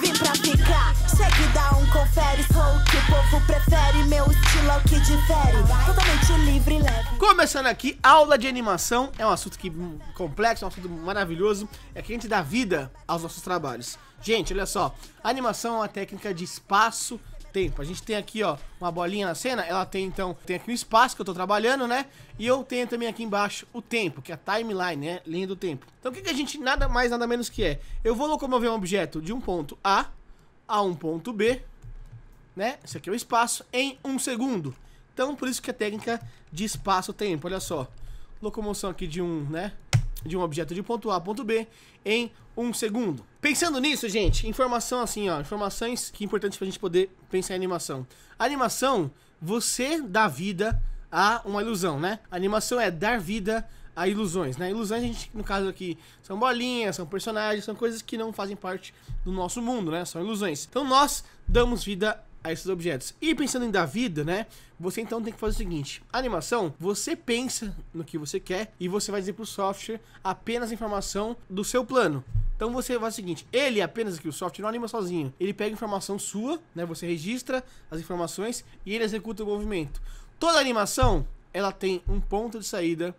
vim pra ficar. dá um confere, sou o que o povo prefere. Meu estilo é o que difere, totalmente livre e leve. Começando aqui, aula de animação é um assunto que hum, complexo, é um assunto maravilhoso. É que a gente dá vida aos nossos trabalhos. Gente, olha só, a animação é uma técnica de espaço tempo. A gente tem aqui, ó, uma bolinha na cena, ela tem, então, tem aqui um espaço que eu tô trabalhando, né? E eu tenho também aqui embaixo o tempo, que é a timeline, né? Linha do tempo. Então, o que, que a gente nada mais, nada menos que é? Eu vou locomover um objeto de um ponto A a um ponto B, né? Esse aqui é o espaço, em um segundo. Então, por isso que a é técnica de espaço-tempo, olha só. Locomoção aqui de um, né? de um objeto de ponto A a ponto B em um segundo. Pensando nisso, gente, informação assim, ó, informações que é importante pra gente poder pensar em animação. animação, você dá vida a uma ilusão, né? animação é dar vida a ilusões, né? Ilusões, a gente, no caso aqui, são bolinhas, são personagens, são coisas que não fazem parte do nosso mundo, né? São ilusões. Então nós damos vida a esses objetos. E pensando em da vida, né? Você então tem que fazer o seguinte: animação, você pensa no que você quer e você vai dizer para o software apenas a informação do seu plano. Então você vai o seguinte: ele é apenas aqui, o software não anima sozinho. Ele pega informação sua, né? Você registra as informações e ele executa o movimento. Toda animação, ela tem um ponto de saída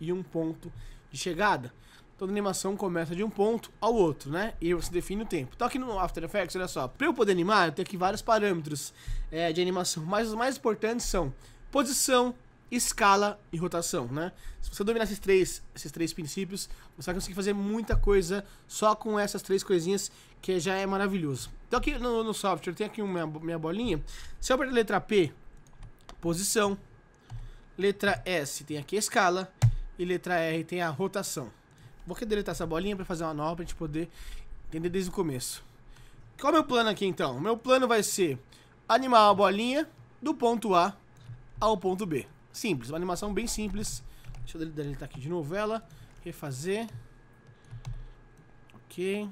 e um ponto de chegada toda animação começa de um ponto ao outro, né? E você define o tempo. Então aqui no After Effects, olha só, para eu poder animar, eu tenho aqui vários parâmetros é, de animação, mas os mais importantes são posição, escala e rotação, né? Se você dominar esses três, esses três princípios, você vai conseguir fazer muita coisa só com essas três coisinhas, que já é maravilhoso. Então aqui no, no software, tem aqui uma minha bolinha. Se eu apertar a letra P, posição, letra S tem aqui a escala e letra R tem a rotação. Vou querer deletar essa bolinha pra fazer uma nova pra gente poder entender desde o começo. Qual é o meu plano aqui, então? Meu plano vai ser animar a bolinha do ponto A ao ponto B. Simples, uma animação bem simples. Deixa eu deletar aqui de novo ela. Refazer. Ok.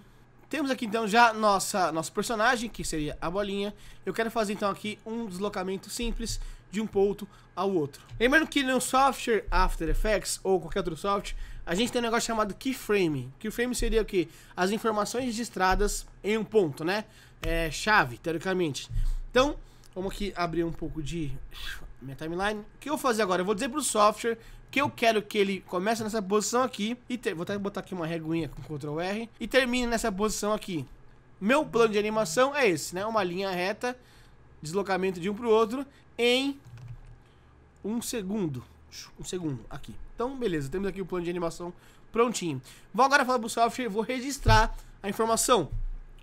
Temos aqui, então, já nossa, nosso personagem, que seria a bolinha. Eu quero fazer, então, aqui um deslocamento simples de um ponto ao outro. Lembrando que no software After Effects, ou qualquer outro software, a gente tem um negócio chamado keyframe. Keyframe seria o quê? As informações registradas em um ponto, né? É, chave, teoricamente. Então, vamos aqui abrir um pouco de minha timeline. O que eu vou fazer agora? Eu vou dizer pro software que eu quero que ele comece nessa posição aqui. e ter, Vou até botar aqui uma reguinha com Ctrl R. E termine nessa posição aqui. Meu plano de animação é esse, né? Uma linha reta, deslocamento de um pro outro em um segundo. Um segundo, aqui. Então, beleza, temos aqui o plano de animação prontinho. Vou agora falar pro software e vou registrar a informação.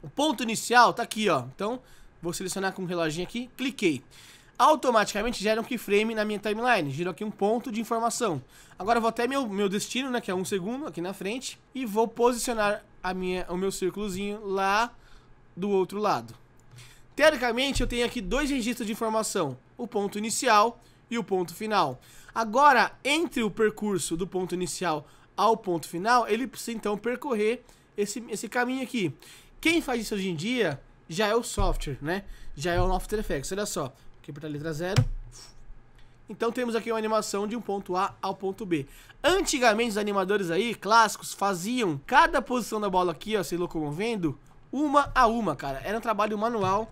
O ponto inicial tá aqui, ó. Então, vou selecionar com o relógio reloginho aqui, cliquei. Automaticamente gera um keyframe na minha timeline, giro aqui um ponto de informação. Agora vou até meu, meu destino, né, que é um segundo aqui na frente, e vou posicionar a minha, o meu círculozinho lá do outro lado. Teoricamente, eu tenho aqui dois registros de informação, o ponto inicial e o ponto final. Agora, entre o percurso do ponto inicial ao ponto final, ele precisa então percorrer esse, esse caminho aqui. Quem faz isso hoje em dia já é o software, né? Já é o After Effects. Olha só, aqui para a letra zero. Então temos aqui uma animação de um ponto A ao ponto B. Antigamente os animadores aí, clássicos, faziam cada posição da bola aqui, ó, se locomovendo, uma a uma, cara. Era um trabalho manual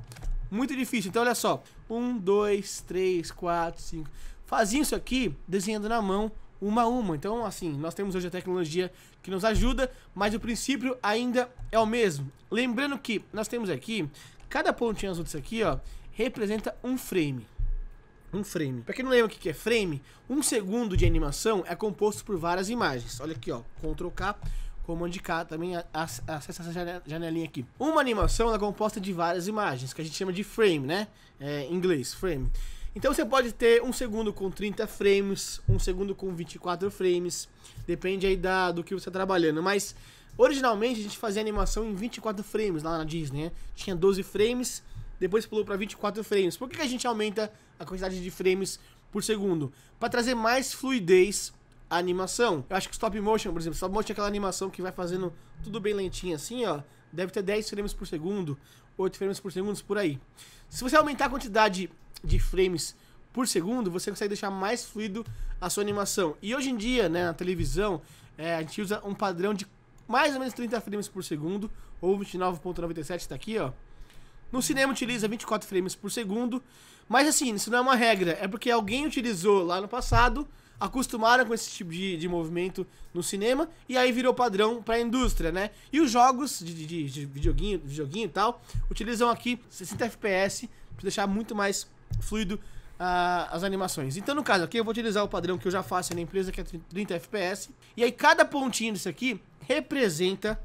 muito difícil. Então olha só, um, dois, três, quatro, cinco faziam isso aqui desenhando na mão uma a uma. Então, assim, nós temos hoje a tecnologia que nos ajuda, mas o princípio ainda é o mesmo. Lembrando que nós temos aqui, cada pontinha azul disso aqui, ó, representa um frame. Um frame. Pra quem não lembra o que é frame, um segundo de animação é composto por várias imagens. Olha aqui, ó, Ctrl K, Comando de K, também acessa essa janelinha aqui. Uma animação é composta de várias imagens, que a gente chama de frame, né? É, em inglês, frame. Então você pode ter um segundo com 30 frames, um segundo com 24 frames, depende aí da, do que você está trabalhando. Mas originalmente a gente fazia animação em 24 frames lá na Disney, né? Tinha 12 frames, depois pulou para 24 frames. Por que, que a gente aumenta a quantidade de frames por segundo? Para trazer mais fluidez à animação. Eu acho que stop motion, por exemplo, stop motion é aquela animação que vai fazendo tudo bem lentinho assim, ó. Deve ter 10 frames por segundo 8 frames por segundo por aí. Se você aumentar a quantidade de frames por segundo, você consegue deixar mais fluido a sua animação. E hoje em dia, né, na televisão, é, a gente usa um padrão de mais ou menos 30 frames por segundo, ou 29.97, está aqui, ó. No cinema utiliza 24 frames por segundo, mas assim, isso não é uma regra, é porque alguém utilizou lá no passado acostumaram com esse tipo de, de movimento no cinema e aí virou padrão para a indústria, né? E os jogos de, de, de videoguinho, videoguinho e tal utilizam aqui 60 FPS para deixar muito mais fluido uh, as animações. Então, no caso aqui, eu vou utilizar o padrão que eu já faço na empresa, que é 30 FPS. E aí, cada pontinho disso aqui representa,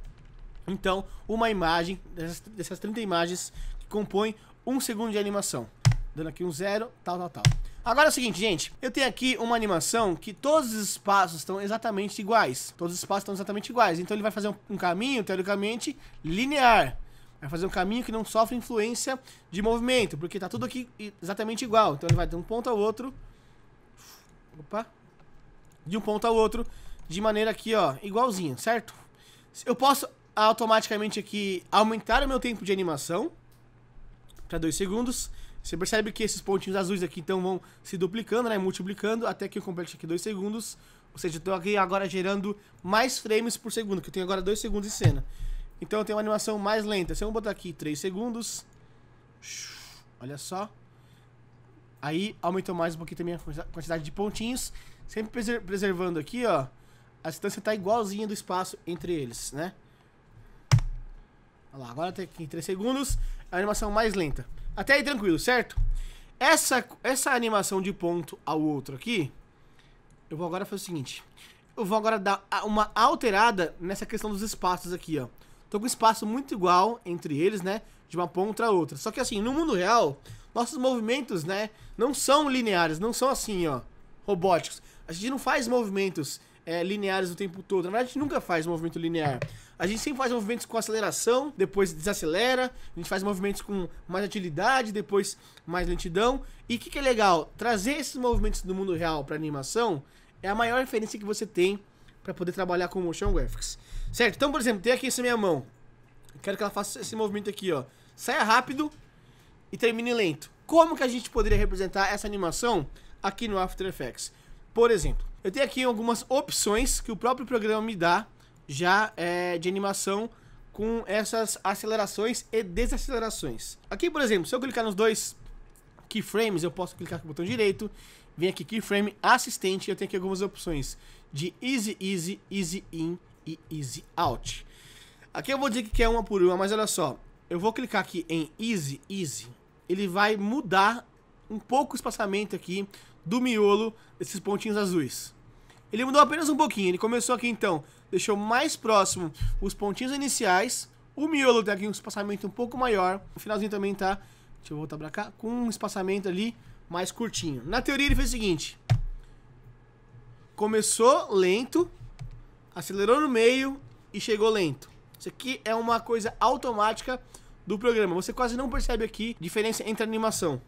então, uma imagem, dessas, dessas 30 imagens que compõem um segundo de animação. Dando aqui um zero, tal, tal, tal. Agora é o seguinte, gente. Eu tenho aqui uma animação que todos os espaços estão exatamente iguais. Todos os espaços estão exatamente iguais. Então ele vai fazer um, um caminho, teoricamente, linear. Vai fazer um caminho que não sofre influência de movimento, porque tá tudo aqui exatamente igual. Então ele vai de um ponto ao outro. Opa. De um ponto ao outro, de maneira aqui, ó, igualzinho, certo? Eu posso automaticamente aqui aumentar o meu tempo de animação para 2 segundos você percebe que esses pontinhos azuis aqui então vão se duplicando, né, multiplicando, até que eu complete aqui 2 segundos. Ou seja, eu estou aqui agora gerando mais frames por segundo, que eu tenho agora 2 segundos de cena. Então eu tenho uma animação mais lenta. Se eu botar aqui 3 segundos, olha só. Aí aumentou mais um pouquinho também a quantidade de pontinhos, sempre preservando aqui, ó, a distância está igualzinha do espaço entre eles, né? Olha lá, agora tem aqui em 3 segundos, é a animação mais lenta. Até aí tranquilo, certo? Essa, essa animação de ponto ao outro aqui, eu vou agora fazer o seguinte. Eu vou agora dar uma alterada nessa questão dos espaços aqui, ó. Tô com um espaço muito igual entre eles, né? De uma ponta a outra. Só que assim, no mundo real, nossos movimentos, né? Não são lineares, não são assim, ó. Robóticos. A gente não faz movimentos é, lineares o tempo todo. Na verdade, a gente nunca faz movimento linear. A gente sempre faz movimentos com aceleração, depois desacelera. A gente faz movimentos com mais agilidade, depois mais lentidão. E o que, que é legal? Trazer esses movimentos do mundo real para animação é a maior referência que você tem para poder trabalhar com motion graphics. Certo? Então, por exemplo, tem aqui essa minha mão. quero que ela faça esse movimento aqui, ó. Saia rápido e termine lento. Como que a gente poderia representar essa animação aqui no After Effects? Por exemplo, eu tenho aqui algumas opções que o próprio programa me dá já é, de animação com essas acelerações e desacelerações. Aqui, por exemplo, se eu clicar nos dois keyframes, eu posso clicar com o botão direito, vem aqui keyframe assistente, eu tenho aqui algumas opções de easy easy, easy in e easy out. Aqui eu vou dizer que é uma por uma, mas olha só, eu vou clicar aqui em easy easy, ele vai mudar um pouco o espaçamento aqui do miolo desses pontinhos azuis. Ele mudou apenas um pouquinho, ele começou aqui então, deixou mais próximo os pontinhos iniciais, o miolo tem tá aqui um espaçamento um pouco maior, o finalzinho também tá, deixa eu voltar pra cá, com um espaçamento ali mais curtinho. Na teoria ele fez o seguinte, começou lento, acelerou no meio e chegou lento. Isso aqui é uma coisa automática do programa, você quase não percebe aqui diferença entre animação.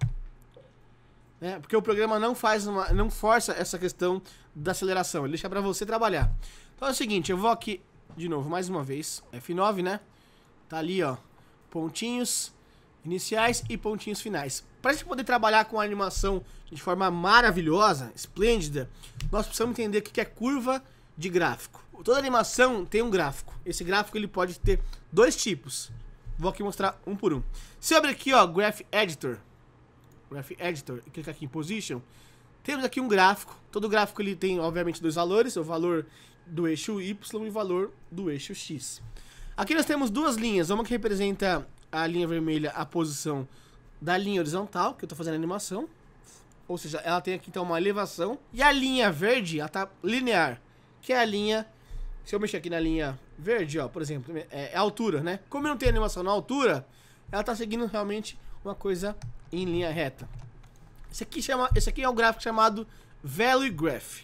Né? porque o programa não faz uma, não força essa questão da aceleração, ele deixa para você trabalhar. Então é o seguinte, eu vou aqui de novo, mais uma vez, F9, né? Tá ali, ó, pontinhos iniciais e pontinhos finais. Para a gente poder trabalhar com a animação de forma maravilhosa, esplêndida, nós precisamos entender o que é curva de gráfico. Toda animação tem um gráfico. Esse gráfico ele pode ter dois tipos. Vou aqui mostrar um por um. Se eu abrir aqui, ó, Graph Editor, Graph Editor, clica aqui em Position, temos aqui um gráfico. Todo gráfico ele tem, obviamente, dois valores, é o valor do eixo Y e o valor do eixo X. Aqui nós temos duas linhas, uma que representa a linha vermelha, a posição da linha horizontal, que eu estou fazendo a animação, ou seja, ela tem aqui então uma elevação, e a linha verde, ela tá linear, que é a linha, se eu mexer aqui na linha verde, ó, por exemplo, é, a é altura, né? Como eu não tenho animação na altura, ela está seguindo realmente uma coisa em linha reta. Esse aqui, chama, esse aqui é um gráfico chamado Value Graph,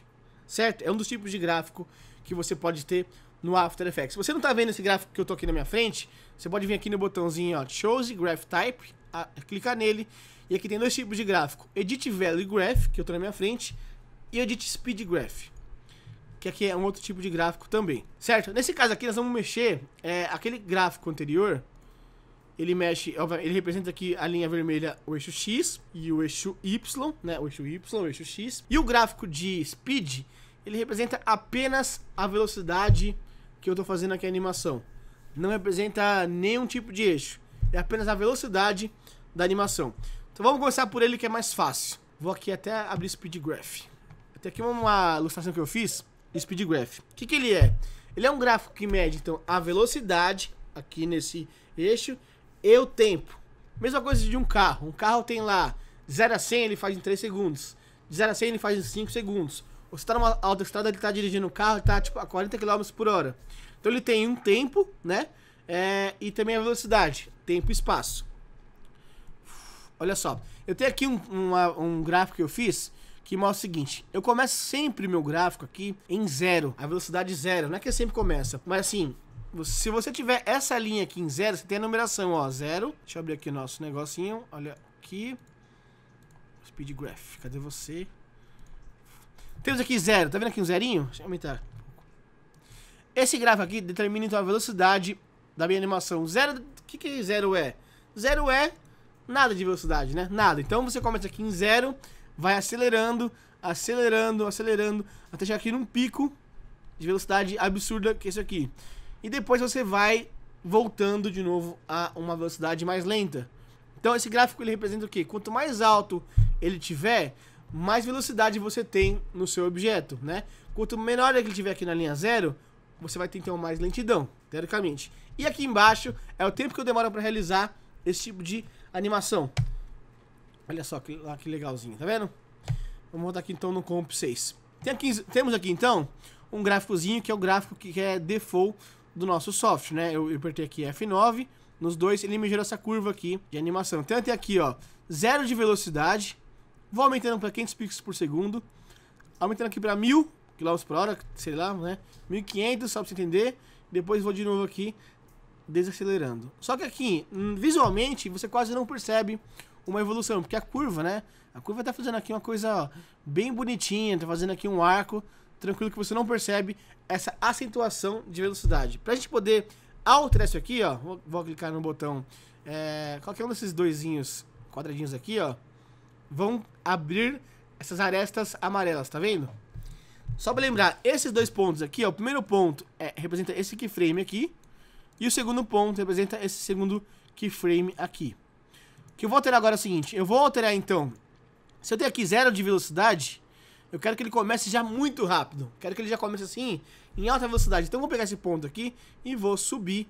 certo? É um dos tipos de gráfico que você pode ter no After Effects. Se você não está vendo esse gráfico que eu tô aqui na minha frente, você pode vir aqui no botãozinho ó, Choose Graph Type, a, clicar nele, e aqui tem dois tipos de gráfico. Edit Value Graph, que eu tô na minha frente, e Edit Speed Graph, que aqui é um outro tipo de gráfico também, certo? Nesse caso aqui nós vamos mexer é, aquele gráfico anterior, ele mexe, ele representa aqui a linha vermelha o eixo X e o eixo Y, né? O eixo Y, o eixo X. E o gráfico de speed, ele representa apenas a velocidade que eu estou fazendo aqui a animação. Não representa nenhum tipo de eixo. É apenas a velocidade da animação. Então vamos começar por ele que é mais fácil. Vou aqui até abrir Speed Graph. até aqui uma ilustração que eu fiz, Speed Graph. O que, que ele é? Ele é um gráfico que mede então a velocidade aqui nesse eixo e o tempo. Mesma coisa de um carro. Um carro tem lá 0 a 100, ele faz em 3 segundos. De 0 a 100, ele faz em 5 segundos. você está tá numa autoestrada, ele tá dirigindo o carro, ele tá tipo a 40 km por hora. Então ele tem um tempo, né? É, e também a velocidade, tempo e espaço. Olha só, eu tenho aqui um, uma, um gráfico que eu fiz que mostra o seguinte: eu começo sempre meu gráfico aqui em zero, a velocidade zero. Não é que sempre começa, mas assim, se você tiver essa linha aqui em zero, você tem a numeração, ó, zero. Deixa eu abrir aqui o nosso negocinho, olha aqui. Speed Graph, cadê você? Temos aqui zero, tá vendo aqui um zerinho? Deixa eu aumentar. Esse gráfico aqui determina então a velocidade da minha animação. Zero, o que que zero é? Zero é nada de velocidade, né? Nada. Então você começa aqui em zero, vai acelerando, acelerando, acelerando, até chegar aqui num pico de velocidade absurda que é isso aqui e depois você vai voltando de novo a uma velocidade mais lenta. Então esse gráfico ele representa o que? Quanto mais alto ele tiver, mais velocidade você tem no seu objeto, né? Quanto menor é ele tiver aqui na linha zero, você vai ter então mais lentidão, teoricamente. E aqui embaixo é o tempo que eu demoro para realizar esse tipo de animação. Olha só que, lá, que legalzinho, tá vendo? Vamos voltar aqui então no Comp 6. Tem aqui, temos aqui então um gráficozinho que é o gráfico que é default do nosso software, né? Eu apertei aqui F9, nos dois ele me gerou essa curva aqui de animação. Então tem aqui, ó, zero de velocidade, vou aumentando para 500 pixels por segundo, aumentando aqui para 1000 km por hora, sei lá, né? 1500, só para você entender. Depois vou de novo aqui desacelerando. Só que aqui, hum, visualmente, você quase não percebe uma evolução, porque a curva, né? A curva tá fazendo aqui uma coisa ó, bem bonitinha, tá fazendo aqui um arco, tranquilo que você não percebe essa acentuação de velocidade. Para a gente poder alterar isso aqui, ó, vou, vou clicar no botão, é, qualquer é um desses doisinhos, quadradinhos aqui, ó, vão abrir essas arestas amarelas, tá vendo? Só para lembrar, esses dois pontos aqui, ó, o primeiro ponto é, representa esse keyframe aqui, e o segundo ponto representa esse segundo keyframe aqui. O que eu vou alterar agora é o seguinte, eu vou alterar então, se eu tenho aqui zero de velocidade, eu quero que ele comece já muito rápido. Quero que ele já comece assim, em alta velocidade. Então vou pegar esse ponto aqui e vou subir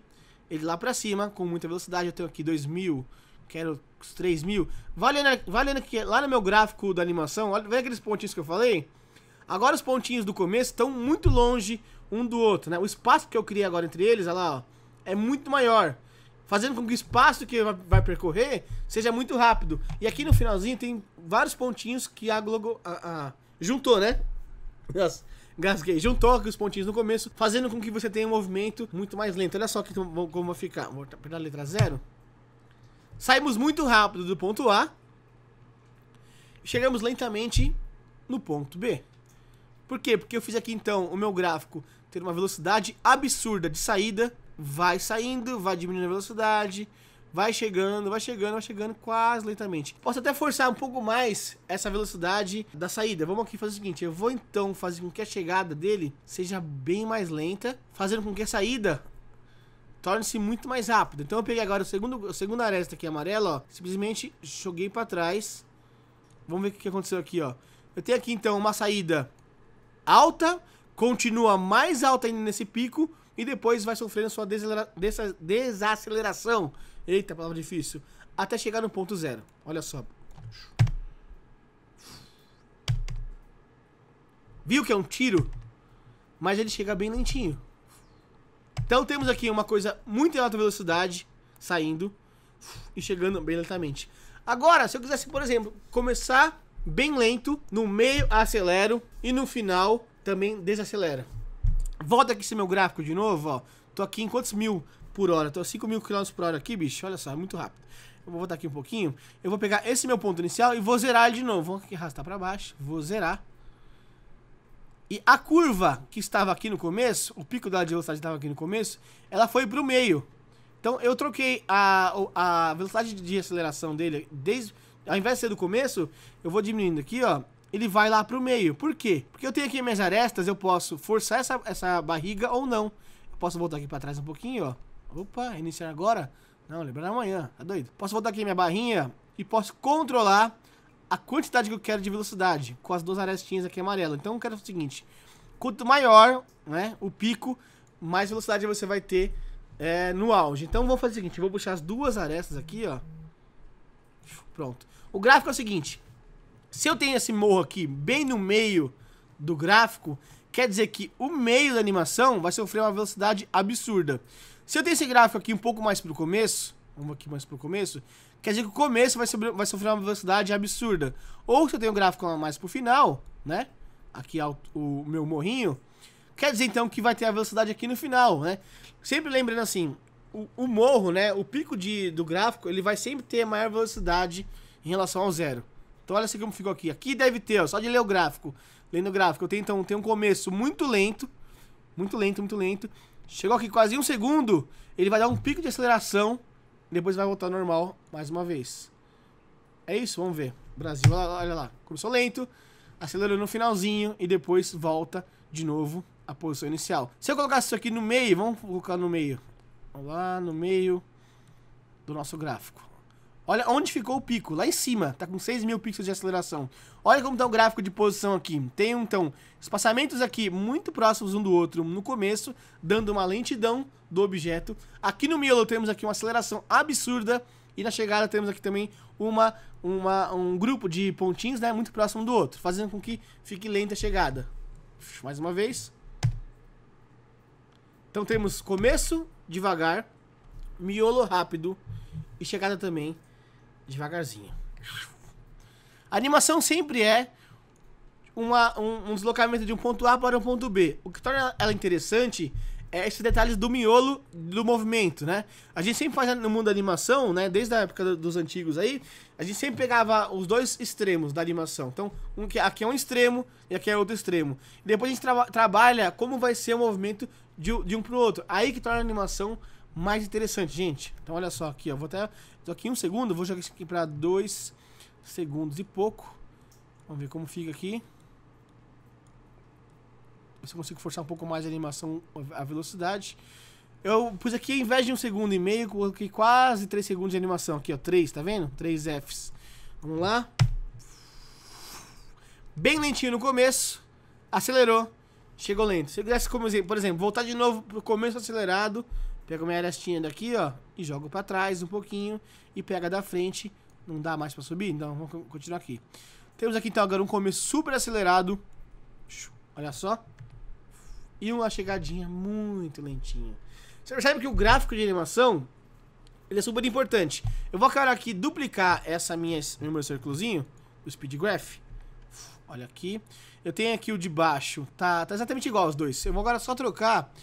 ele lá pra cima com muita velocidade. Eu tenho aqui 2000, quero os 3000. Valendo, valendo que lá no meu gráfico da animação, olha, vê aqueles pontinhos que eu falei? Agora os pontinhos do começo estão muito longe um do outro, né? O espaço que eu criei agora entre eles, olha lá, ó, é muito maior. Fazendo com que o espaço que vai percorrer seja muito rápido. E aqui no finalzinho tem vários pontinhos que aglogo, a, a, Juntou, né? Nossa, gasguei. Juntou aqui os pontinhos no começo, fazendo com que você tenha um movimento muito mais lento. Olha só que, como vai ficar. Vou apertar a letra zero. Saímos muito rápido do ponto A. Chegamos lentamente no ponto B. Por quê? Porque eu fiz aqui então o meu gráfico ter uma velocidade absurda de saída, vai saindo, vai diminuindo a velocidade, vai chegando, vai chegando, vai chegando quase lentamente. Posso até forçar um pouco mais essa velocidade da saída. Vamos aqui fazer o seguinte, eu vou então fazer com que a chegada dele seja bem mais lenta, fazendo com que a saída torne-se muito mais rápida. Então eu peguei agora o segundo, a segunda aresta aqui amarela, ó, simplesmente joguei para trás. Vamos ver o que aconteceu aqui, ó. Eu tenho aqui então uma saída alta, continua mais alta ainda nesse pico e depois vai sofrendo sua desacelera desaceleração Eita, palavra difícil. Até chegar no ponto zero. Olha só. Viu que é um tiro? Mas ele chega bem lentinho. Então temos aqui uma coisa muito em alta velocidade saindo e chegando bem lentamente. Agora, se eu quisesse, por exemplo, começar bem lento, no meio acelero e no final também desacelera. Volta aqui esse meu gráfico de novo, ó. Tô aqui em quantos mil? por hora. Então, 5 mil quilômetros por hora aqui, bicho. Olha só, é muito rápido. Eu vou voltar aqui um pouquinho. Eu vou pegar esse meu ponto inicial e vou zerar ele de novo. Vou aqui arrastar para baixo. Vou zerar. E a curva que estava aqui no começo, o pico da velocidade estava aqui no começo, ela foi pro meio. Então eu troquei a, a velocidade de aceleração dele, desde, ao invés de ser do começo, eu vou diminuindo aqui, ó. Ele vai lá pro meio. Por quê? Porque eu tenho aqui minhas arestas, eu posso forçar essa, essa barriga ou não. Eu posso voltar aqui para trás um pouquinho, ó. Opa, iniciar agora? Não, lembrar amanhã. Tá doido? Posso voltar aqui minha barrinha e posso controlar a quantidade que eu quero de velocidade com as duas arestinhas aqui amarelas. Então eu quero o seguinte, quanto maior né, o pico, mais velocidade você vai ter é, no auge. Então vou fazer o seguinte, vou puxar as duas arestas aqui, ó. Pronto. O gráfico é o seguinte, se eu tenho esse morro aqui bem no meio do gráfico, quer dizer que o meio da animação vai sofrer uma velocidade absurda. Se eu tenho esse gráfico aqui um pouco mais pro começo, vamos aqui mais pro começo, quer dizer que o começo vai, sobre, vai sofrer uma velocidade absurda. Ou se eu tenho um gráfico mais pro final, né? Aqui o meu morrinho, quer dizer então que vai ter a velocidade aqui no final, né? Sempre lembrando assim, o, o morro, né? O pico de, do gráfico, ele vai sempre ter maior velocidade em relação ao zero. Então olha como ficou aqui. Aqui deve ter, ó, só de ler o gráfico. Lendo o gráfico, eu tenho então tenho um começo muito lento, muito lento, muito lento. Chegou aqui quase um segundo. Ele vai dar um pico de aceleração. Depois vai voltar normal mais uma vez. É isso, vamos ver. Brasil, olha lá. Começou lento, acelerou no finalzinho e depois volta de novo à posição inicial. Se eu colocasse isso aqui no meio, vamos colocar no meio. Vamos lá, no meio do nosso gráfico. Olha onde ficou o pico, lá em cima, tá com 6 mil pixels de aceleração. Olha como tá o gráfico de posição aqui. Tem, então, espaçamentos aqui muito próximos um do outro no começo, dando uma lentidão do objeto. Aqui no miolo temos aqui uma aceleração absurda, e na chegada temos aqui também uma, uma, um grupo de pontinhos, né, muito próximo do outro, fazendo com que fique lenta a chegada. Mais uma vez. Então temos começo devagar, miolo rápido e chegada também Devagarzinho. A animação sempre é uma, um, um, deslocamento de um ponto A para um ponto B. O que torna ela interessante é esses detalhes do miolo do movimento, né? A gente sempre faz no mundo da animação, né? Desde a época dos antigos aí, a gente sempre pegava os dois extremos da animação. Então, um, aqui é um extremo e aqui é outro extremo. E depois a gente tra trabalha como vai ser o movimento de, de um para o outro. Aí que torna a animação mais interessante, gente. Então olha só aqui, ó. Vou até. Tô aqui um segundo, vou jogar isso aqui para dois segundos e pouco. Vamos ver como fica aqui. Se eu consigo forçar um pouco mais a animação, a velocidade. Eu pus aqui, em vez de um segundo e meio, coloquei quase três segundos de animação. Aqui, ó, três tá vendo? três Fs. Vamos lá. Bem lentinho no começo. Acelerou. Chegou lento. Se eu quisesse, como exemplo, por exemplo, voltar de novo pro começo acelerado, Pego minha arestinha daqui, ó, e jogo para trás um pouquinho. E pega da frente. Não dá mais para subir? Então, vamos continuar aqui. Temos aqui, então, agora um começo super acelerado. Olha só. E uma chegadinha muito lentinha. Você percebe que o gráfico de animação, ele é super importante. Eu vou, cara, aqui duplicar essa minha, meu círculozinho, o Speed Graph. Olha aqui. Eu tenho aqui o de baixo. Tá, tá exatamente igual os dois. Eu vou agora só trocar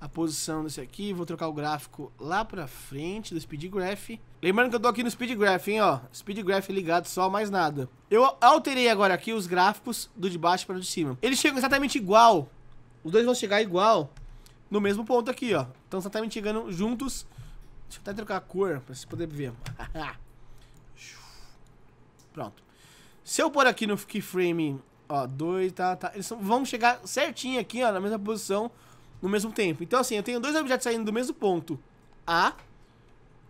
a posição desse aqui. Vou trocar o gráfico lá pra frente do Speed Graph. Lembrando que eu tô aqui no Speed Graph, hein, ó. Speed Graph ligado só, mais nada. Eu alterei agora aqui os gráficos do de baixo para o de cima. Eles chegam exatamente igual. Os dois vão chegar igual no mesmo ponto aqui, ó. Então exatamente chegando juntos. Deixa eu até trocar a cor pra você poder ver. Pronto. Se eu pôr aqui no keyframe, ó, dois, tá, tá. Eles vão chegar certinho aqui, ó, na mesma posição no mesmo tempo. Então, assim, eu tenho dois objetos saindo do mesmo ponto A,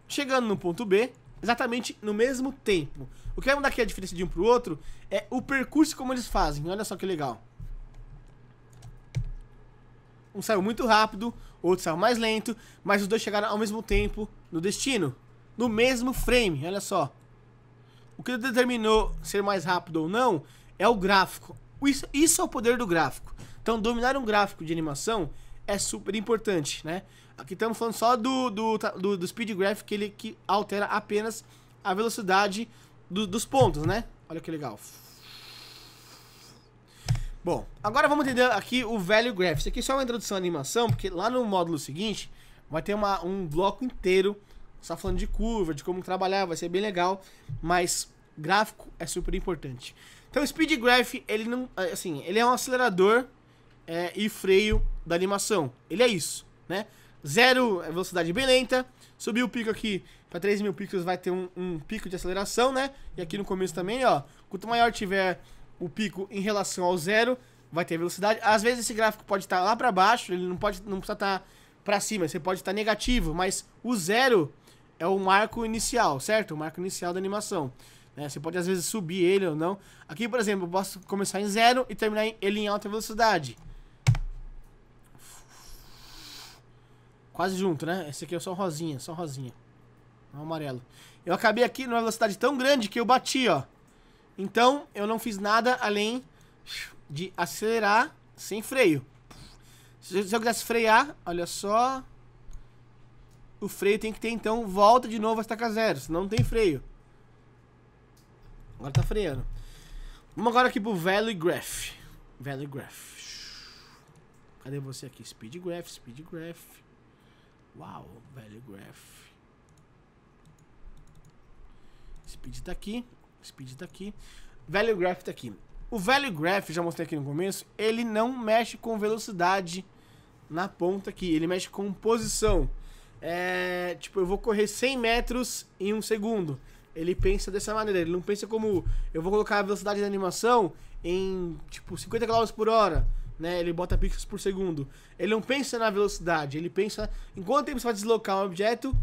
chegando no ponto B, exatamente no mesmo tempo. O que vai mudar aqui a diferença de um para o outro é o percurso como eles fazem. Olha só que legal. Um saiu muito rápido, outro saiu mais lento, mas os dois chegaram ao mesmo tempo no destino, no mesmo frame. Olha só. O que determinou ser mais rápido ou não é o gráfico. Isso, isso é o poder do gráfico. Então, dominar um gráfico de animação é super importante, né? Aqui estamos falando só do, do, do, do Speed Graph, que ele que altera apenas a velocidade do, dos pontos, né? Olha que legal. Bom, agora vamos entender aqui o Value Graph. Isso aqui é só uma introdução à animação, porque lá no módulo seguinte vai ter uma, um bloco inteiro só falando de curva, de como trabalhar, vai ser bem legal, mas gráfico é super importante. Então, o Speed Graph, ele não, assim, ele é um acelerador é, e freio da animação. Ele é isso, né? Zero é velocidade bem lenta. subir o pico aqui para 3 mil pixels, vai ter um, um, pico de aceleração, né? E aqui no começo também, ó. Quanto maior tiver o pico em relação ao zero, vai ter velocidade. Às vezes esse gráfico pode estar tá lá para baixo, ele não pode não precisa estar tá para cima, você pode estar tá negativo, mas o zero é o marco inicial, certo? O marco inicial da animação. Né? Você pode às vezes subir ele ou não. Aqui, por exemplo, eu posso começar em zero e terminar ele em alta velocidade. Quase junto, né? Esse aqui é só rosinha, só rosinha. Não amarelo. Eu acabei aqui numa velocidade tão grande que eu bati, ó. Então, eu não fiz nada além de acelerar sem freio. Se eu quisesse frear, olha só. O freio tem que ter, então, volta de novo a estaca zero, senão não tem freio. Agora tá freando. Vamos agora aqui pro Valley Graph. Valley Graph. Cadê você aqui? Speed Graph, Speed Graph. Uau, velho graph. Speed tá aqui. Speed tá aqui. Value graph tá aqui. O value graph, já mostrei aqui no começo, ele não mexe com velocidade na ponta aqui. Ele mexe com posição. É, tipo, eu vou correr 100 metros em um segundo. Ele pensa dessa maneira. Ele não pensa como eu vou colocar a velocidade da animação em, tipo, 50 km por hora né? Ele bota pixels por segundo. Ele não pensa na velocidade, ele pensa em quanto tempo você vai deslocar um objeto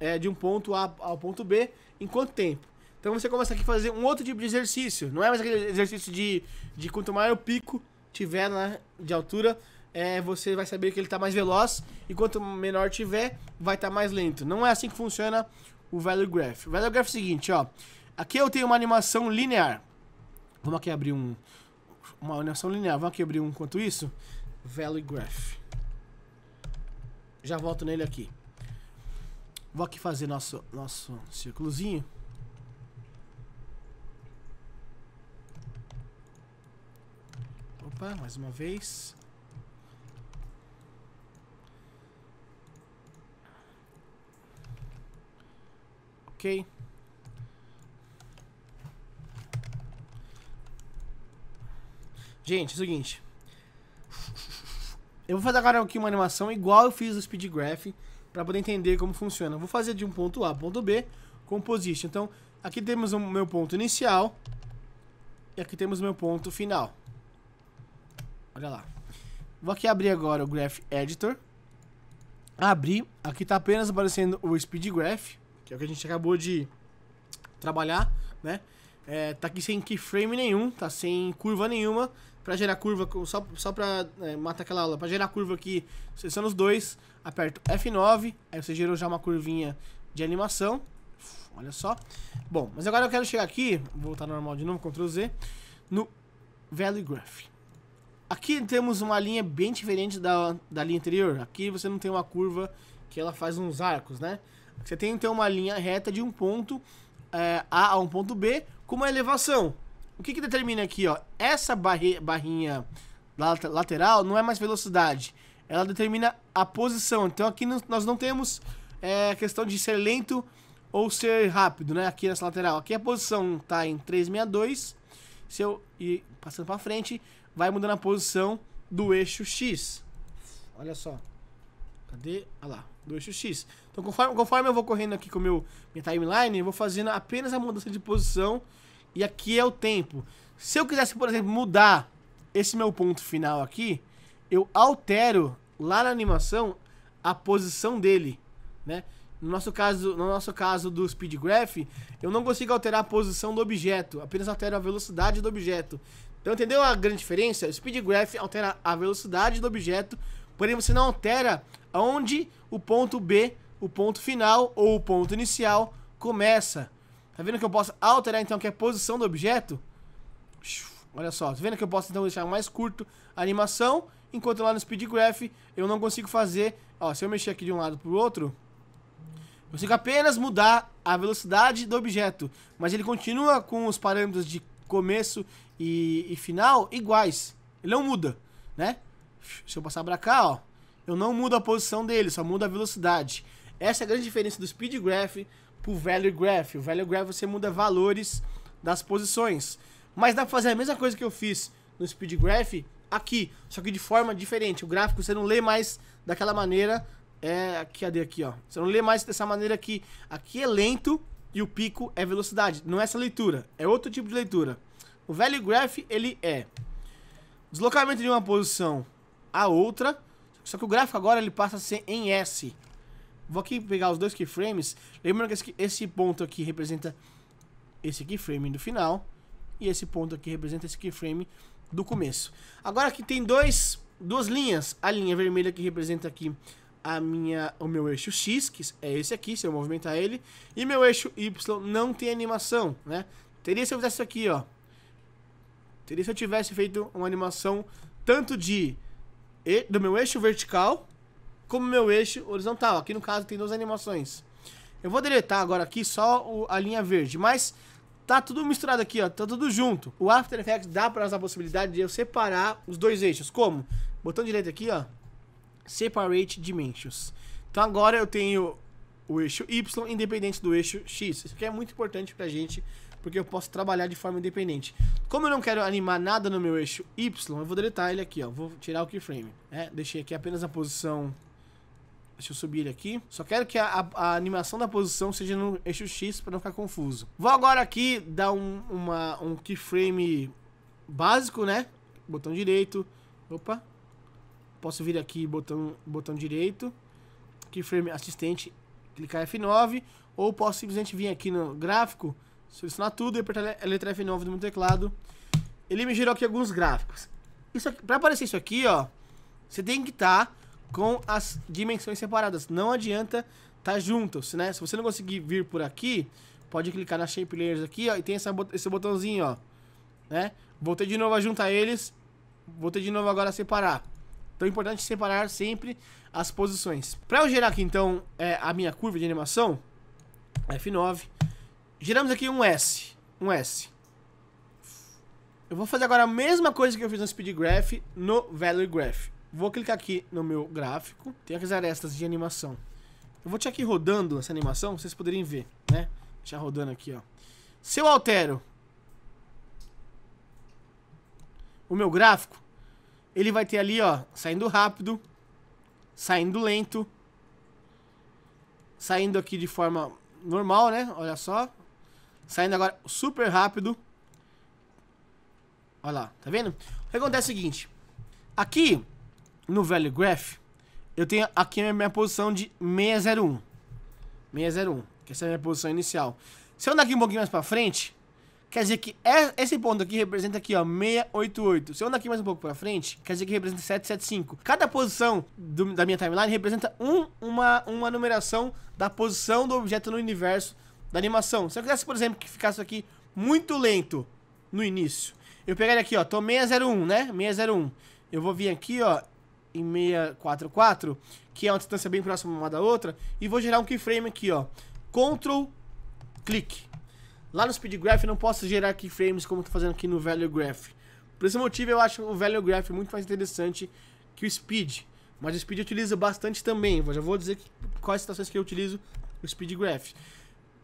é, de um ponto A ao ponto B, em quanto tempo. Então você começa aqui a fazer um outro tipo de exercício. Não é mais aquele exercício de, de quanto maior o pico tiver né, de altura, é, você vai saber que ele está mais veloz. E quanto menor tiver, vai estar tá mais lento. Não é assim que funciona o Value Graph. O Value Graph é o seguinte, ó. Aqui eu tenho uma animação linear. Vamos aqui abrir um, uma união linear. Vamos aqui abrir um enquanto isso. Value Graph. Já volto nele aqui. Vou aqui fazer nosso, nosso círculozinho. Opa, mais uma vez. Ok. Gente, é o seguinte. Eu vou fazer agora aqui uma animação igual eu fiz o Speed Graph para poder entender como funciona. vou fazer de um ponto A ponto B, composition. Então, aqui temos o meu ponto inicial e aqui temos o meu ponto final. Olha lá. Vou aqui abrir agora o Graph Editor. Abrir. Aqui está apenas aparecendo o Speed Graph, que é o que a gente acabou de trabalhar, né? É, tá aqui sem keyframe nenhum, tá sem curva nenhuma, para gerar curva, só, só pra é, matar aquela aula, pra gerar curva aqui, seleciono os dois, aperto F9, aí você gerou já uma curvinha de animação, olha só. Bom, mas agora eu quero chegar aqui, vou voltar normal de novo, Ctrl Z, no Valley Graph. Aqui temos uma linha bem diferente da, da linha anterior, aqui você não tem uma curva que ela faz uns arcos, né? Você tem então uma linha reta de um ponto é, A a um ponto B com uma elevação, o que, que determina aqui, ó? Essa barre, barrinha lateral não é mais velocidade. Ela determina a posição. Então aqui nós não temos é, questão de ser lento ou ser rápido, né? Aqui nessa lateral. Aqui a posição tá em 362. Se eu ir passando para frente, vai mudando a posição do eixo X. Olha só. Cadê? Olha lá, do eixo X. Então, conforme, conforme eu vou correndo aqui com meu, minha timeline, eu vou fazendo apenas a mudança de posição e aqui é o tempo. Se eu quisesse, por exemplo, mudar esse meu ponto final aqui, eu altero lá na animação a posição dele, né? No nosso caso, no nosso caso do speed graph, eu não consigo alterar a posição do objeto, apenas altero a velocidade do objeto. Então, entendeu a grande diferença? O speed graph altera a velocidade do objeto, porém você não altera onde o ponto B, o ponto final ou o ponto inicial começa. Tá vendo que eu posso alterar então que é a posição do objeto? Olha só, tá vendo que eu posso então deixar mais curto a animação, enquanto lá no Speed Graph eu não consigo fazer, ó, se eu mexer aqui de um lado pro outro, eu consigo apenas mudar a velocidade do objeto, mas ele continua com os parâmetros de começo e, e final iguais, ele não muda, né? Se eu passar pra cá, ó, eu não mudo a posição dele, só muda a velocidade. Essa é a grande diferença do Speed Graph pro Value Graph. O Value Graph você muda valores das posições. Mas dá pra fazer a mesma coisa que eu fiz no Speed Graph aqui, só que de forma diferente. O gráfico você não lê mais daquela maneira. É, cadê aqui, ó? Você não lê mais dessa maneira aqui. Aqui é lento e o pico é velocidade. Não é essa leitura, é outro tipo de leitura. O Value Graph, ele é deslocamento de uma posição a outra, só que o gráfico agora ele passa a ser em S. Vou aqui pegar os dois keyframes. Lembrando que esse, ponto aqui representa esse keyframe do final. E esse ponto aqui representa esse keyframe do começo. Agora aqui tem dois, duas linhas. A linha vermelha que representa aqui a minha, o meu eixo X, que é esse aqui, se eu movimentar ele. E meu eixo Y não tem animação, né? Teria se eu fizesse isso aqui, ó. Teria se eu tivesse feito uma animação tanto de do meu eixo vertical como meu eixo horizontal. Aqui no caso tem duas animações. Eu vou deletar agora aqui só o, a linha verde, mas tá tudo misturado aqui, ó, tá tudo junto. O After Effects dá para nós a possibilidade de eu separar os dois eixos. Como? Botão direito aqui, ó, Separate Dimensions. Então agora eu tenho o eixo Y independente do eixo X. Isso aqui é muito importante pra gente, porque eu posso trabalhar de forma independente. Como eu não quero animar nada no meu eixo Y, eu vou deletar ele aqui, ó, vou tirar o keyframe, é Deixei aqui apenas a posição Deixa eu subir ele aqui. Só quero que a, a, a animação da posição seja no eixo X para não ficar confuso. Vou agora aqui dar um, uma, um keyframe básico, né? Botão direito. Opa. Posso vir aqui, botão, botão direito. Keyframe assistente, clicar F9. Ou posso simplesmente vir aqui no gráfico, selecionar tudo e apertar a letra F9 do meu teclado. Ele me gerou aqui alguns gráficos. Isso aqui, pra aparecer isso aqui, ó, você tem que estar... Tá com as dimensões separadas. Não adianta tá juntos, né? Se você não conseguir vir por aqui, pode clicar na Shape Layers aqui, ó, e tem essa, esse botãozinho, ó, né? Voltei de novo a juntar eles, voltei de novo agora a separar. Então é importante separar sempre as posições. Para eu gerar aqui, então, é, a minha curva de animação, F9, geramos aqui um S, um S. Eu vou fazer agora a mesma coisa que eu fiz no Speed Graph, no Value Graph. Vou clicar aqui no meu gráfico. Tem aqui as arestas de animação. Eu vou deixar aqui rodando essa animação, vocês poderem ver, né? Deixar rodando aqui, ó. Se eu altero o meu gráfico, ele vai ter ali, ó, saindo rápido, saindo lento, saindo aqui de forma normal, né? Olha só. Saindo agora super rápido. Olha lá, tá vendo? O que acontece é o seguinte. Aqui, no Value Graph, eu tenho aqui a minha posição de 601. 601, que essa é a minha posição inicial. Se eu andar aqui um pouquinho mais pra frente, quer dizer que é, esse ponto aqui representa aqui, ó, 688. Se eu andar aqui mais um pouco pra frente, quer dizer que representa 775. Cada posição do, da minha timeline representa um, uma, uma numeração da posição do objeto no universo da animação. Se eu quisesse, por exemplo, que ficasse aqui muito lento no início, eu pegaria aqui, ó, tô 601, né? 601. Eu vou vir aqui, ó, em 644, que é uma distância bem próxima uma da outra, e vou gerar um keyframe aqui, ó. Ctrl, clique. Lá no Speed Graph eu não posso gerar keyframes como eu tô fazendo aqui no Value Graph. Por esse motivo eu acho o Value Graph muito mais interessante que o Speed. Mas o Speed utiliza bastante também. Eu já vou dizer que, quais situações que eu utilizo o Speed Graph.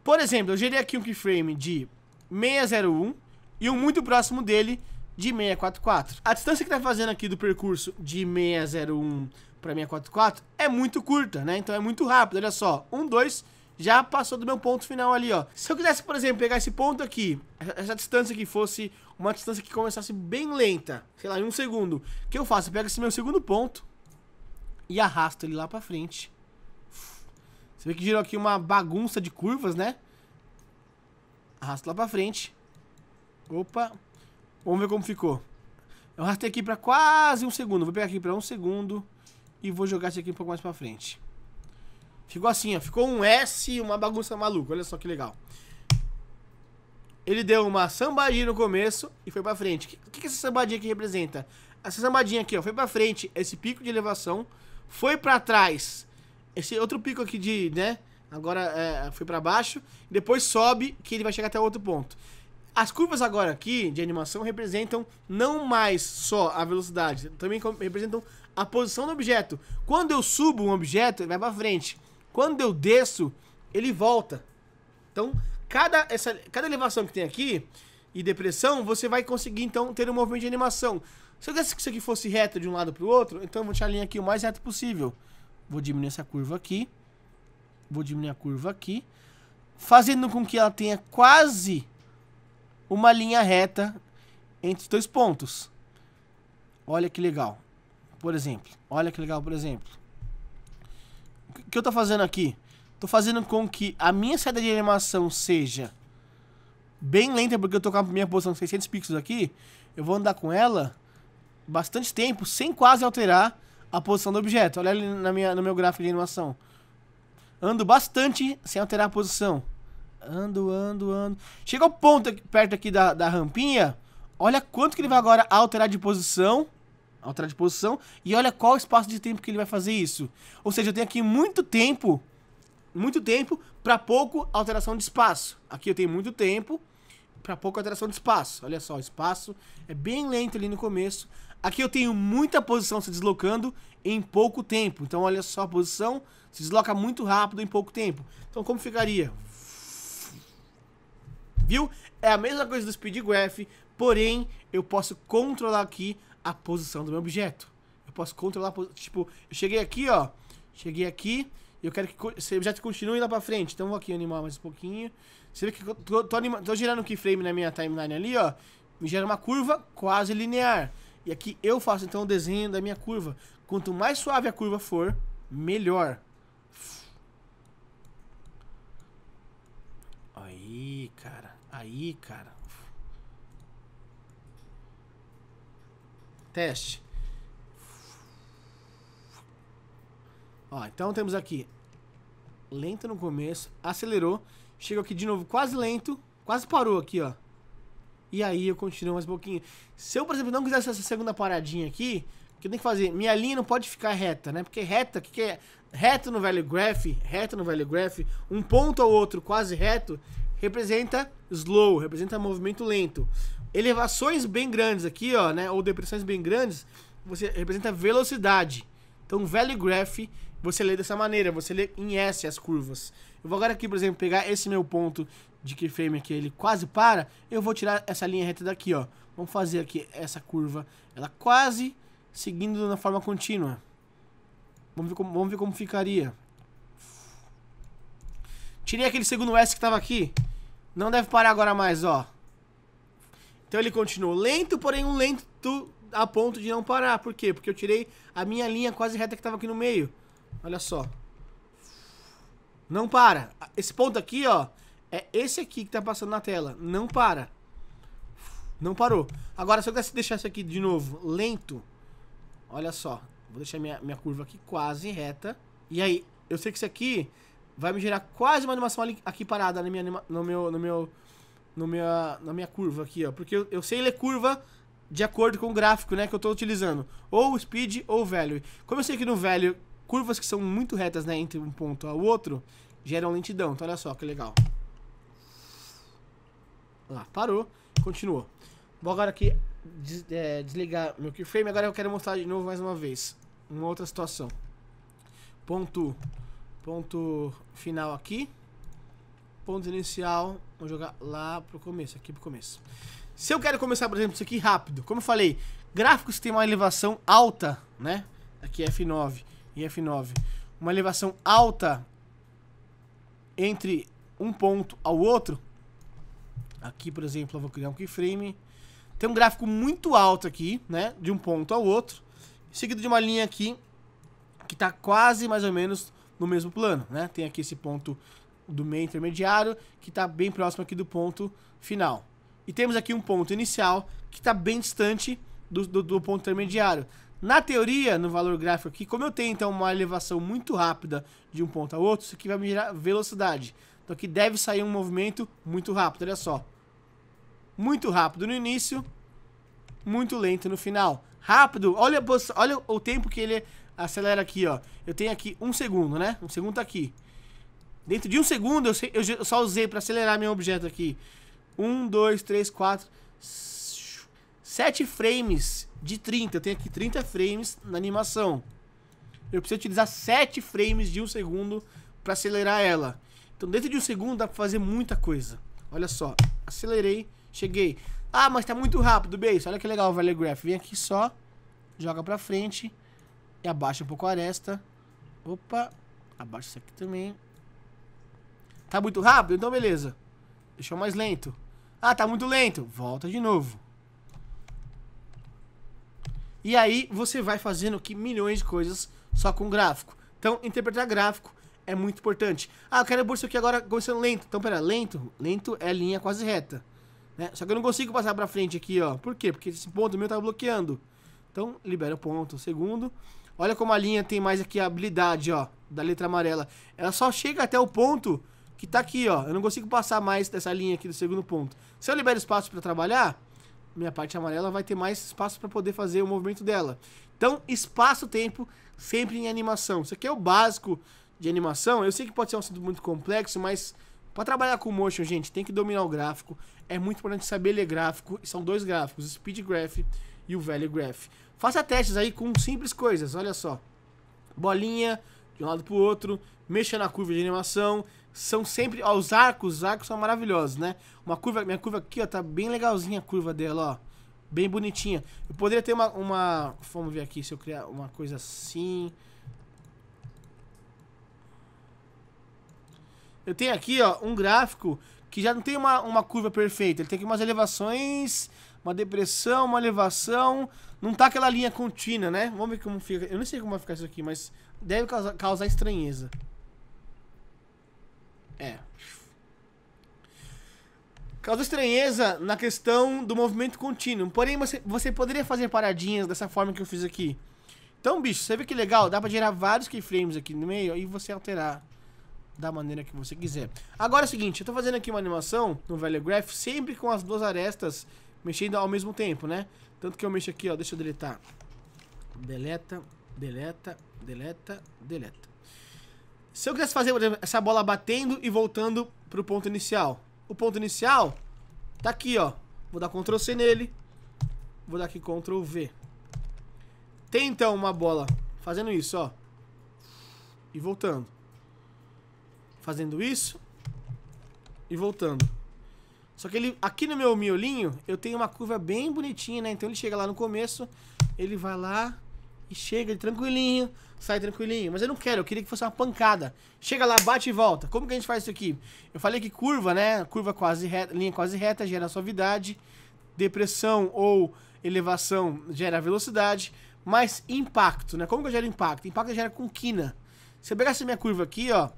Por exemplo, eu gerei aqui um keyframe de 601 e um muito próximo dele de 644. A distância que está fazendo aqui do percurso de 601 para 644 é muito curta, né? Então é muito rápido, olha só. 1, um, 2, já passou do meu ponto final ali, ó. Se eu quisesse, por exemplo, pegar esse ponto aqui, essa distância que fosse uma distância que começasse bem lenta, sei lá, em um segundo, o que eu faço? Eu pego esse meu segundo ponto e arrasto ele lá pra frente. Você vê que girou aqui uma bagunça de curvas, né? Arrasto lá pra frente. Opa, Vamos ver como ficou. Eu arrastei aqui pra quase um segundo. Vou pegar aqui pra um segundo e vou jogar isso aqui um pouco mais pra frente. Ficou assim, ó. Ficou um S, uma bagunça maluca. Olha só que legal. Ele deu uma sambadinha no começo e foi pra frente. O que, que é essa sambadinha aqui representa? Essa sambadinha aqui, ó, foi pra frente, esse pico de elevação. Foi pra trás, esse outro pico aqui de, né? Agora é, foi pra baixo. Depois sobe, que ele vai chegar até outro ponto. As curvas agora aqui de animação representam não mais só a velocidade, também representam a posição do objeto. Quando eu subo um objeto, ele vai para frente. Quando eu desço, ele volta. Então, cada, essa, cada elevação que tem aqui e depressão, você vai conseguir então ter um movimento de animação. Se eu quisesse que isso aqui fosse reto de um lado para o outro, então eu vou deixar a linha aqui o mais reto possível. Vou diminuir essa curva aqui. Vou diminuir a curva aqui. Fazendo com que ela tenha quase uma linha reta entre dois pontos. Olha que legal. Por exemplo, olha que legal, por exemplo. O que eu estou fazendo aqui? Estou fazendo com que a minha saída de animação seja bem lenta, porque eu estou com a minha posição de 600 pixels aqui. Eu vou andar com ela bastante tempo, sem quase alterar a posição do objeto. Olha ali na minha, no meu gráfico de animação. Ando bastante sem alterar a posição. Ando, ando, ando. Chega ao ponto perto aqui da, da rampinha. Olha quanto que ele vai agora alterar de posição. Alterar de posição. E olha qual espaço de tempo que ele vai fazer isso. Ou seja, eu tenho aqui muito tempo. Muito tempo para pouco alteração de espaço. Aqui eu tenho muito tempo para pouca alteração de espaço. Olha só, o espaço é bem lento ali no começo. Aqui eu tenho muita posição se deslocando em pouco tempo. Então, olha só, a posição se desloca muito rápido em pouco tempo. Então, como ficaria? viu? É a mesma coisa do Speed Graph, porém eu posso controlar aqui a posição do meu objeto. Eu posso controlar, tipo, eu cheguei aqui, ó, cheguei aqui, eu quero que esse objeto continue lá pra frente. Então vou aqui animar mais um pouquinho. Você vê que eu tô, tô, anima, tô gerando um keyframe na minha timeline ali, ó, me gera uma curva quase linear. E aqui eu faço então o desenho da minha curva. Quanto mais suave a curva for, melhor. Aí, cara. Aí, cara. Teste. Ó, então temos aqui. Lenta no começo, acelerou. Chegou aqui de novo quase lento. Quase parou aqui, ó. E aí eu continuo mais um pouquinho. Se eu, por exemplo, não quisesse essa segunda paradinha aqui, o que eu tenho que fazer? Minha linha não pode ficar reta, né? Porque reta, o que, que é? Reto no velho graph, reto no velho graph, um ponto ao outro quase reto, representa slow, representa movimento lento. Elevações bem grandes aqui, ó, né, ou depressões bem grandes, você representa velocidade. Então, value Graph, você lê dessa maneira, você lê em S as curvas. Eu vou agora aqui, por exemplo, pegar esse meu ponto de keyframe aqui, ele quase para, eu vou tirar essa linha reta daqui, ó. Vamos fazer aqui essa curva, ela quase seguindo na forma contínua. Vamos ver como, vamos ver como ficaria. Tirei aquele segundo S que tava aqui. Não deve parar agora mais, ó. Então ele continuou lento, porém um lento a ponto de não parar. Por quê? Porque eu tirei a minha linha quase reta que tava aqui no meio. Olha só. Não para. Esse ponto aqui, ó, é esse aqui que tá passando na tela. Não para. Não parou. Agora, se eu quisesse deixar isso aqui de novo lento, olha só. Vou deixar minha, minha curva aqui quase reta. E aí, eu sei que isso aqui vai me gerar quase uma animação ali, aqui parada na minha, no meu, no meu, no minha, na minha curva aqui, ó. Porque eu, eu sei ler curva de acordo com o gráfico, né, que eu estou utilizando. Ou speed ou value. Como eu sei que no value, curvas que são muito retas, né, entre um ponto ao outro, geram lentidão. Então olha só que legal. Lá, parou, continuou. Vou agora aqui des, é, desligar meu keyframe. Agora eu quero mostrar de novo mais uma vez. Uma outra situação. Ponto Ponto final aqui. Ponto inicial, vou jogar lá pro começo, aqui pro começo. Se eu quero começar, por exemplo, isso aqui rápido, como eu falei, gráficos tem uma elevação alta, né? Aqui é F9 e F9. Uma elevação alta entre um ponto ao outro. Aqui, por exemplo, eu vou criar um keyframe. Tem um gráfico muito alto aqui, né? De um ponto ao outro. Seguido de uma linha aqui que está quase mais ou menos no mesmo plano, né? Tem aqui esse ponto do meio intermediário, que está bem próximo aqui do ponto final. E temos aqui um ponto inicial, que está bem distante do, do, do ponto intermediário. Na teoria, no valor gráfico aqui, como eu tenho então uma elevação muito rápida de um ponto a outro, isso aqui vai me gerar velocidade. Então aqui deve sair um movimento muito rápido, olha só. Muito rápido no início, muito lento no final. Rápido, olha, olha o tempo que ele é acelera aqui, ó. Eu tenho aqui um segundo, né? Um segundo tá aqui. Dentro de um segundo, eu, eu só usei para acelerar meu objeto aqui. Um, dois, três, quatro, sete frames de 30. Eu tenho aqui 30 frames na animação. Eu preciso utilizar sete frames de um segundo para acelerar ela. Então, dentro de um segundo dá para fazer muita coisa. Olha só, acelerei, cheguei. Ah, mas tá muito rápido, beijo. Olha que legal o Valley Graph. Vem aqui só, joga para frente. E abaixa um pouco a aresta. Opa, abaixa isso aqui também. Tá muito rápido? Então beleza. Deixou mais lento. Ah, tá muito lento. Volta de novo. E aí você vai fazendo que milhões de coisas só com gráfico. Então, interpretar gráfico é muito importante. Ah, eu quero abrir isso aqui agora começando lento. Então, pera, lento, lento é linha quase reta. Né? Só que eu não consigo passar pra frente aqui, ó. Por quê? Porque esse ponto meu tá bloqueando. Então, libera o ponto. Segundo, Olha como a linha tem mais aqui a habilidade, ó, da letra amarela. Ela só chega até o ponto que tá aqui, ó. Eu não consigo passar mais dessa linha aqui do segundo ponto. Se eu libero espaço para trabalhar, minha parte amarela vai ter mais espaço para poder fazer o movimento dela. Então, espaço-tempo sempre em animação. Isso aqui é o básico de animação. Eu sei que pode ser um assunto muito complexo, mas para trabalhar com motion, gente, tem que dominar o gráfico. É muito importante saber ler gráfico. São dois gráficos, o Speed Graph e o Value Graph. Faça testes aí com simples coisas, olha só. Bolinha de um lado pro outro, mexa na curva de animação, são sempre, ó, os arcos, os arcos são maravilhosos, né? Uma curva, minha curva aqui, ó, tá bem legalzinha a curva dela, ó. Bem bonitinha. Eu poderia ter uma, uma, vamos ver aqui se eu criar uma coisa assim. Eu tenho aqui, ó, um gráfico que já não tem uma, uma curva perfeita, ele tem aqui umas elevações uma depressão, uma elevação. Não tá aquela linha contínua, né? Vamos ver como fica. Eu não sei como vai ficar isso aqui, mas deve causar, causar estranheza. É. Causa estranheza na questão do movimento contínuo. Porém, você, você poderia fazer paradinhas dessa forma que eu fiz aqui. Então, bicho, você vê que legal? Dá pra gerar vários keyframes aqui no meio e você alterar da maneira que você quiser. Agora é o seguinte, eu tô fazendo aqui uma animação no Velograph sempre com as duas arestas mexendo ao mesmo tempo, né? Tanto que eu mexo aqui, ó, deixa eu deletar. Deleta, deleta, deleta, deleta. Se eu quisesse fazer exemplo, essa bola batendo e voltando pro ponto inicial. O ponto inicial tá aqui, ó. Vou dar Ctrl C nele. Vou dar aqui Ctrl V. Tem então uma bola fazendo isso, ó. E voltando. Fazendo isso. E voltando. Só que ele, aqui no meu miolinho, eu tenho uma curva bem bonitinha, né? Então ele chega lá no começo, ele vai lá e chega tranquilinho, sai tranquilinho. Mas eu não quero, eu queria que fosse uma pancada. Chega lá, bate e volta. Como que a gente faz isso aqui? Eu falei que curva, né? Curva quase reta, linha quase reta gera suavidade. Depressão ou elevação gera velocidade. Mas impacto, né? Como que eu gero impacto? Impacto gera com quina. Se eu pegasse minha curva aqui, ó,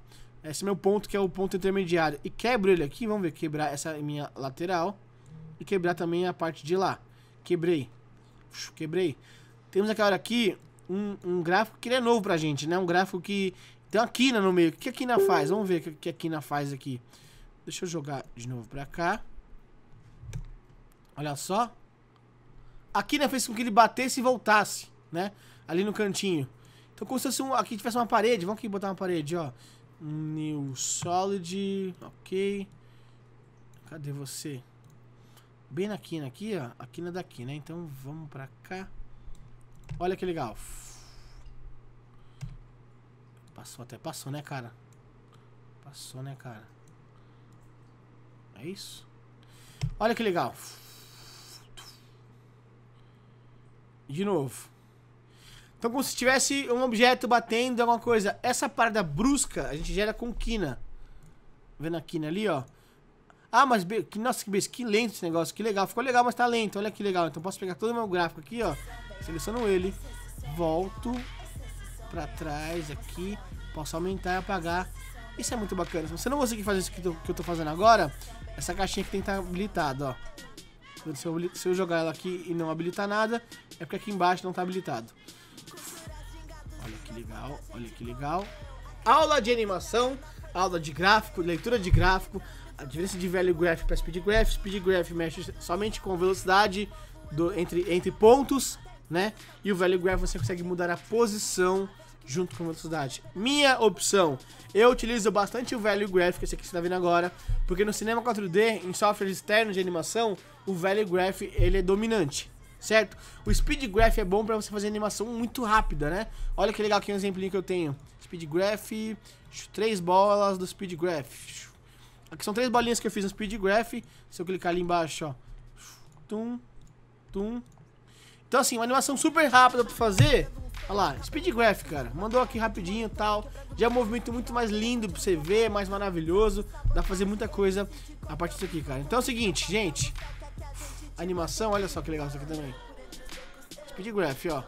esse é meu ponto, que é o ponto intermediário. E quebro ele aqui, vamos ver, quebrar essa minha lateral. E quebrar também a parte de lá. Quebrei. Quebrei. Temos agora aqui um, um gráfico que é novo pra gente, né? Um gráfico que tem uma quina no meio. O que a quina faz? Vamos ver o que a quina faz aqui. Deixa eu jogar de novo pra cá. Olha só. A quina fez com que ele batesse e voltasse, né? Ali no cantinho. Então como se fosse um, aqui tivesse uma parede. Vamos aqui botar uma parede, ó. New Solid, ok. Cadê você? Bem na quina aqui, ó. A quina daqui, né? Então vamos pra cá. Olha que legal. Passou até, passou, né, cara? Passou, né, cara? É isso? Olha que legal. De novo. Então, como se tivesse um objeto batendo alguma coisa. Essa parada brusca, a gente gera com quina. Vendo a quina ali, ó. Ah, mas que, nossa, que, que lento esse negócio, que legal. Ficou legal, mas tá lento, olha que legal. Então posso pegar todo o meu gráfico aqui, ó. Seleciono ele, volto pra trás aqui. Posso aumentar e apagar. Isso é muito bacana. Se você não conseguir fazer isso que, tô, que eu tô fazendo agora, essa caixinha aqui tem que estar tá habilitada, ó. Se eu, se eu jogar ela aqui e não habilitar nada, é porque aqui embaixo não tá habilitado. Olha que legal, olha que legal. Aula de animação, aula de gráfico, leitura de gráfico, a diferença de value graph para speed graph. Speed graph mexe somente com velocidade do, entre, entre pontos, né? E o value graph você consegue mudar a posição junto com a velocidade. Minha opção, eu utilizo bastante o value graph, esse aqui que você está vendo agora, porque no cinema 4D, em softwares externos de animação, o value graph ele é dominante certo? O Speed Graph é bom pra você fazer animação muito rápida, né? Olha que legal aqui é um exemplinho que eu tenho. Speed Graph, três bolas do Speed Graph. Aqui são três bolinhas que eu fiz no Speed Graph. Se eu clicar ali embaixo, ó. Tum, tum. Então assim, uma animação super rápida pra fazer. Olha lá, Speed Graph, cara. Mandou aqui rapidinho e tal. Já é um movimento muito mais lindo pra você ver, mais maravilhoso. Dá pra fazer muita coisa a partir disso aqui, cara. Então é o seguinte, gente animação, olha só que legal isso aqui também. Speed Graph, ó.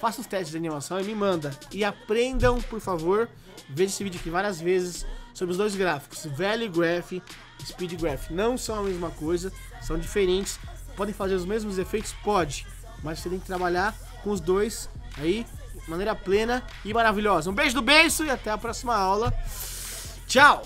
Faça os testes de animação e me manda. E aprendam, por favor, veja esse vídeo aqui várias vezes sobre os dois gráficos, Valley Graph e Speed Graph. Não são a mesma coisa, são diferentes. Podem fazer os mesmos efeitos? Pode. Mas você tem que trabalhar com os dois aí, de maneira plena e maravilhosa. Um beijo do beijo e até a próxima aula. Tchau!